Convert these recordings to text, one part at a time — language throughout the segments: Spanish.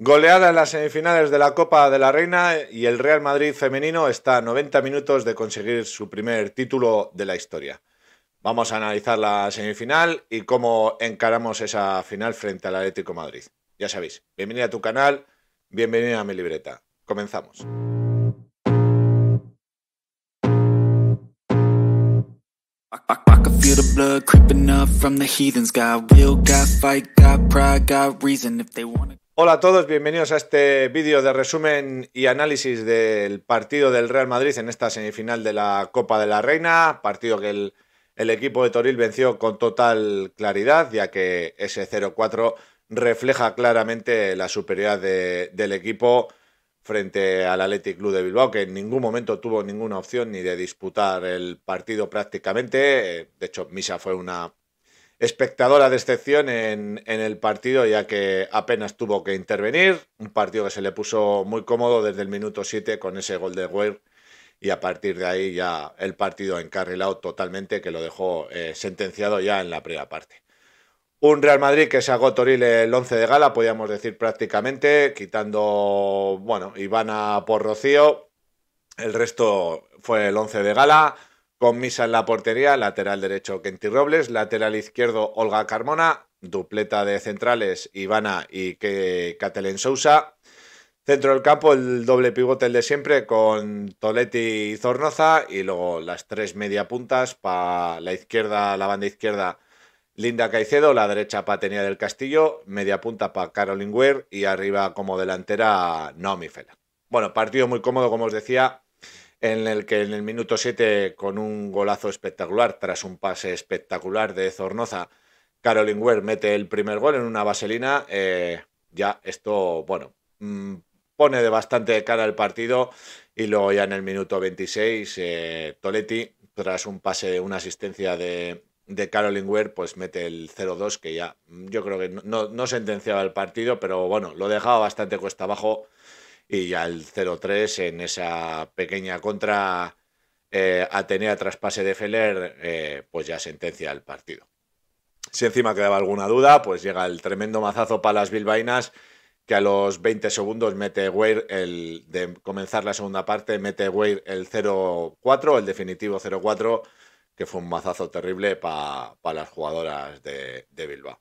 Goleada en las semifinales de la Copa de la Reina y el Real Madrid femenino está a 90 minutos de conseguir su primer título de la historia. Vamos a analizar la semifinal y cómo encaramos esa final frente al Atlético Madrid. Ya sabéis, bienvenida a tu canal, bienvenida a mi libreta. Comenzamos. Hola a todos, bienvenidos a este vídeo de resumen y análisis del partido del Real Madrid en esta semifinal de la Copa de la Reina, partido que el, equipo de Toril venció con total claridad, ya que ese 0-4 refleja claramente la superioridad del equipo frente al Athletic Club de Bilbao, que en ningún momento tuvo ninguna opción ni de disputar el partido prácticamente. De hecho, Misa fue una espectadora de excepción en, el partido, ya que apenas tuvo que intervenir. Un partido que se le puso muy cómodo desde el minuto 7 con ese gol de Weir. Y a partir de ahí ya el partido encarrilado totalmente, que lo dejó eh, sentenciado ya en la primera parte. Un Real Madrid que sacó Toril el 11 de gala, podríamos decir prácticamente, quitando, bueno, Ivana por Rocío. El resto fue el 11 de gala con misa en la portería, lateral derecho Kenty Robles, lateral izquierdo Olga Carmona, dupleta de centrales Ivana y Catelén Sousa. Centro del campo, el doble pivote el de siempre con Toletti y Zornoza y luego las tres media puntas para la izquierda, la banda izquierda Linda Caicedo, la derecha para Tenía del Castillo, media punta para Caroline Weir y arriba como delantera Naomi Fela. Bueno, partido muy cómodo como os decía, en el que en el minuto 7, con un golazo espectacular, tras un pase espectacular de Zornoza, Caroline mete el primer gol en una vaselina. Eh, ya esto, bueno, mm, pone de bastante cara el partido. Y luego ya en el minuto 26, eh, Toletti, tras un pase, una asistencia de, de Caroline pues mete el 0-2, que ya yo creo que no, no sentenciaba el partido, pero bueno, lo dejaba bastante cuesta abajo y al 0-3 en esa pequeña contra eh, Atenea traspase de Feller, eh, pues ya sentencia el partido. Si encima quedaba alguna duda, pues llega el tremendo mazazo para las bilbainas que a los 20 segundos mete Weir el de comenzar la segunda parte, mete Weir el 0-4, el definitivo 0-4, que fue un mazazo terrible para las jugadoras de Bilbao.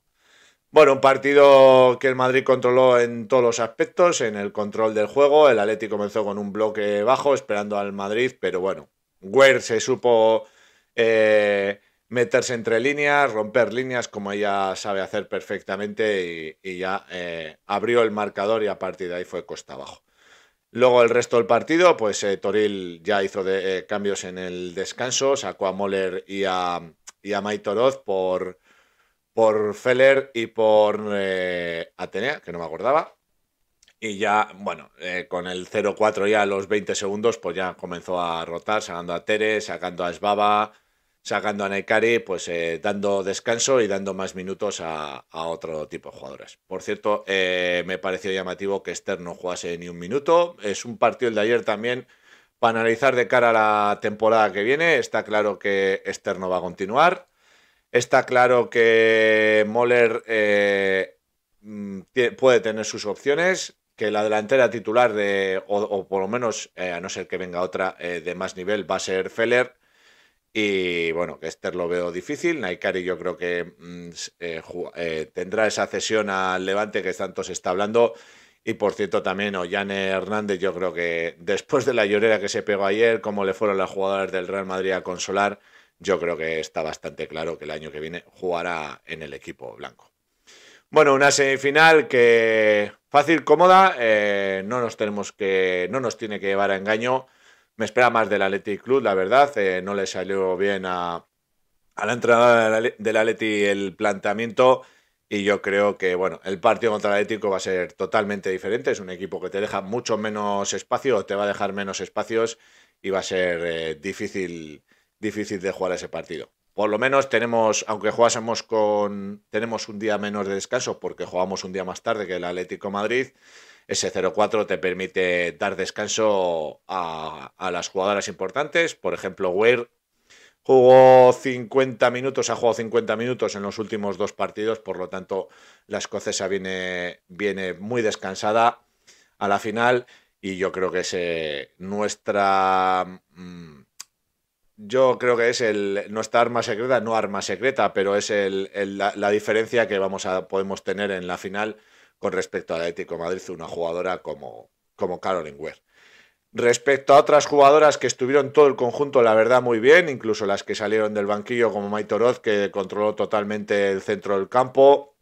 Bueno, un partido que el Madrid controló en todos los aspectos, en el control del juego. El Atlético comenzó con un bloque bajo, esperando al Madrid, pero bueno, Weir se supo eh, meterse entre líneas, romper líneas, como ella sabe hacer perfectamente, y, ya eh, abrió el marcador y a partir de ahí fue costa abajo. Luego el resto del partido, pues eh, Toril ya hizo de, cambios en el descanso, sacó a Moller y a, y a Maitoroz por por Feller y por eh, Atenea, que no me acordaba. Y ya, bueno, eh, con el 0-4 ya a los 20 segundos, pues ya comenzó a rotar, sacando a Tere, sacando a Esbaba sacando a Neikari pues eh, dando descanso y dando más minutos a, a otro tipo de jugadores. Por cierto, me pareció llamativo que Esther no jugase ni un minuto. Es un partido el de ayer también para analizar de cara a la temporada que viene. Está claro que Esther no va a continuar. Está claro que Moller eh, mm, puede tener sus opciones, que la delantera titular de, o, por lo menos, eh, a no ser que venga otra eh, de más nivel, va a ser Feller. Y bueno, que Esther lo veo difícil. Naikari yo creo que mm, tendrá esa cesión al Levante que tanto se está hablando. Y por cierto, también Ollane Hernández, yo creo que después de la llorera que se pegó ayer, como le fueron las jugadoras del Real Madrid a consolar, yo creo que está bastante claro que el año que viene jugará en el equipo blanco. Bueno, una semifinal que fácil, cómoda, eh, no nos tenemos que, no nos tiene que llevar a engaño. Me espera más del Athletic Club, la verdad, eh, no le salió bien a, a la entrenadora del Atleti el planteamiento y yo creo que bueno, el partido contra el Atlético va a ser totalmente diferente, es un equipo que te deja mucho menos espacio, te va a dejar menos espacios y va a ser eh, difícil difícil de jugar ese partido. Por lo menos tenemos, aunque jugásemos con, tenemos un día menos de descanso porque jugamos un día más tarde que el Atlético Madrid, ese 0-4 te permite dar descanso a, las jugadoras importantes. Por ejemplo, Weir jugó 50 minutos, ha jugado 50 minutos en los últimos dos partidos, por lo tanto la escocesa viene, viene muy descansada a la final y yo creo que es nuestra... Mm, yo creo que es el nuestra arma secreta, no arma secreta, pero es la, diferencia que vamos a, podemos tener en la final con respecto a Atlético Madrid, una jugadora como, como Carolyn Ware. Respecto a otras jugadoras que estuvieron todo el conjunto, la verdad, muy bien, incluso las que salieron del banquillo, como Toroz, que controló totalmente el centro del campo,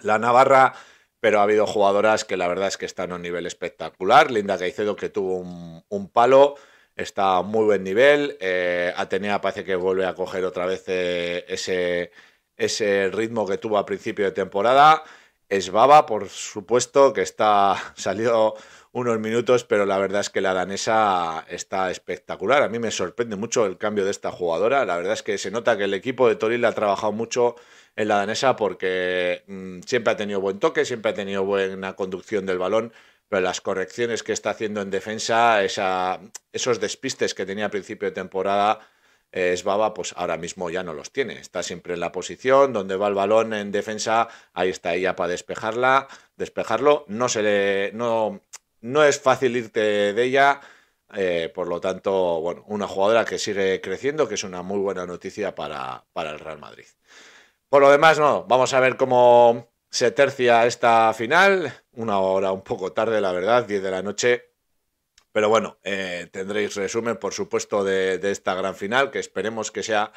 la Navarra, pero ha habido jugadoras que la verdad es que están a un nivel espectacular. Linda Caicedo, que tuvo un palo está a muy buen nivel. Eh, Atenea parece que vuelve a coger otra vez eh, ese, ese ritmo que tuvo a principio de temporada. Esbaba, por supuesto, que está salido unos minutos, pero la verdad es que la danesa está espectacular. A mí me sorprende mucho el cambio de esta jugadora. La verdad es que se nota que el equipo de Toril ha trabajado mucho en la danesa porque mm, siempre ha tenido buen toque, siempre ha tenido buena conducción del balón pero las correcciones que está haciendo en defensa, esos despistes que tenía a principio de temporada, eh, es pues ahora mismo ya no los tiene. Está siempre en la posición donde va el balón en defensa, ahí está ella para despejarla, despejarlo. No se le, no, no es fácil irte de ella. Eh, por lo tanto, bueno, una jugadora que sigue creciendo, que es una muy buena noticia para, para el Real Madrid. Por lo demás, no, vamos a ver cómo, se tercia esta final, una hora un poco tarde, la verdad, 10 de la noche. Pero bueno, eh, tendréis resumen, por supuesto, de, esta gran final, que esperemos que sea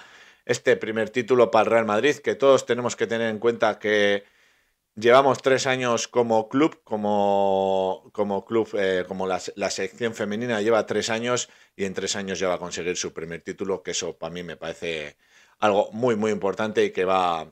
este primer título para el Real Madrid, que todos tenemos que tener en cuenta que llevamos tres años como club, como, como club, eh, como la, la, sección femenina lleva tres años y en tres años ya va a conseguir su primer título, que eso para mí me parece algo muy, muy importante y que va,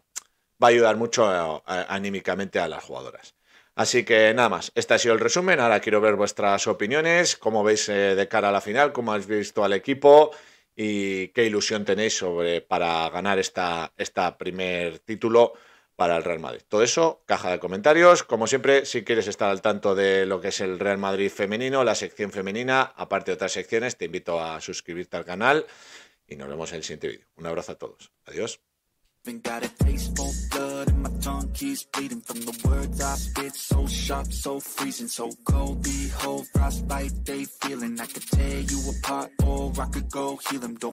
va a ayudar mucho anímicamente a las jugadoras. Así que nada más, este ha sido el resumen. Ahora quiero ver vuestras opiniones, cómo veis eh, de cara a la final, cómo has visto al equipo y qué ilusión tenéis sobre, para ganar esta, esta primer título para el Real Madrid. Todo eso, caja de comentarios. Como siempre, si quieres estar al tanto de lo que es el Real Madrid femenino, la sección femenina, aparte de otras secciones, te invito a suscribirte al canal y nos vemos en el siguiente vídeo. Un abrazo a todos. Adiós. been got a taste for blood and my tongue keeps bleeding From the words I spit, so sharp, so freezing So cold, behold, frostbite, they feeling I could tear you apart or I could go heal them Don't